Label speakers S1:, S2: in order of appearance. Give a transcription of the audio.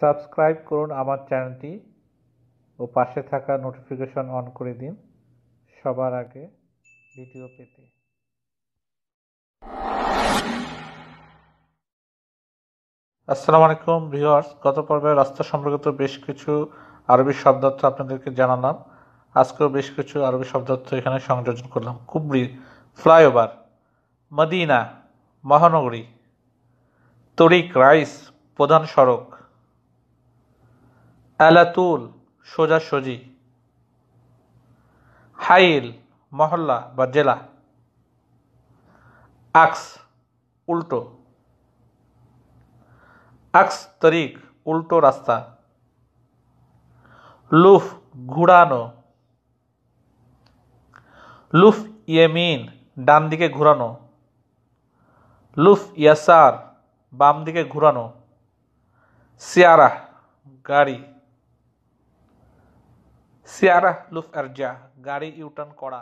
S1: subscribe করুন আমার চ্যানেলটি ও পাশে থাকা নোটিফিকেশন অন করে দিন সবার আগে
S2: ভিডিও পেতে
S1: আসসালামু আলাইকুম ভিউয়ার্স গত পর্বে রাস্তা সম্পর্কিত বেশ কিছু আরবি শব্দার্থ আপনাদেরকে জানালাম আজকেও বেশ কিছু আরবি শব্দার্থ এখানে সংযোজন করলাম কুবরি ফ্লাইওভার মদিনা মহানগরী তরিক রাইস প্রধান সড়ক আলাতুল সোজাসুজি হাইল মহল্লা বা জেলা আক্স উল্টো আক্স তরিক উল্টো রাস্তা লুফ ঘুরানো লুফ ইয়েমিন ডান দিকে ঘুরানো লুফ ইয়াসার বাম দিকে ঘুরানো সিয়ারা গাড়ি सियारा लुफ अर्जा गाड़ी यूटर्न कड़ा